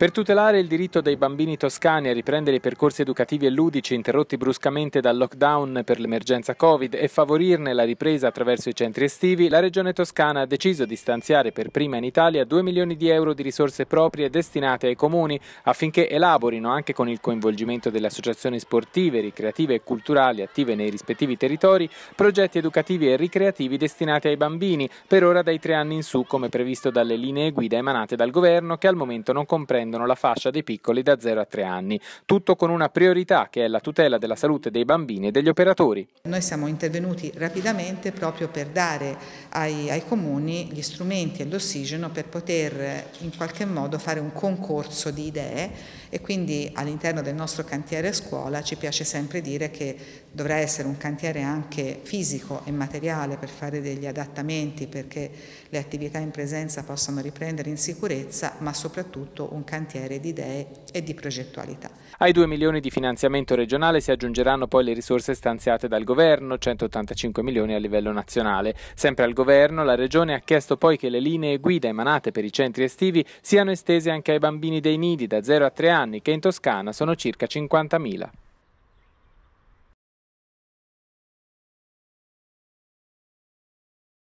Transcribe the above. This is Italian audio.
Per tutelare il diritto dei bambini toscani a riprendere i percorsi educativi e ludici interrotti bruscamente dal lockdown per l'emergenza Covid e favorirne la ripresa attraverso i centri estivi, la Regione Toscana ha deciso di stanziare per prima in Italia 2 milioni di euro di risorse proprie destinate ai comuni affinché elaborino, anche con il coinvolgimento delle associazioni sportive, ricreative e culturali attive nei rispettivi territori, progetti educativi e ricreativi destinati ai bambini, per ora dai tre anni in su, come previsto dalle linee guida emanate dal Governo, che al momento non comprende comprendono la fascia dei piccoli da 0 a 3 anni, tutto con una priorità che è la tutela della salute dei bambini e degli operatori. Noi siamo intervenuti rapidamente proprio per dare ai, ai comuni gli strumenti e l'ossigeno per poter eh, in qualche modo fare un concorso di idee e quindi all'interno del nostro cantiere scuola ci piace sempre dire che dovrà essere un cantiere anche fisico e materiale per fare degli adattamenti perché le attività in presenza possano riprendere in sicurezza ma soprattutto un cantiere cantiere di idee e di progettualità. Ai 2 milioni di finanziamento regionale si aggiungeranno poi le risorse stanziate dal governo, 185 milioni a livello nazionale. Sempre al governo la regione ha chiesto poi che le linee guida emanate per i centri estivi siano estese anche ai bambini dei nidi da 0 a 3 anni che in Toscana sono circa 50.000.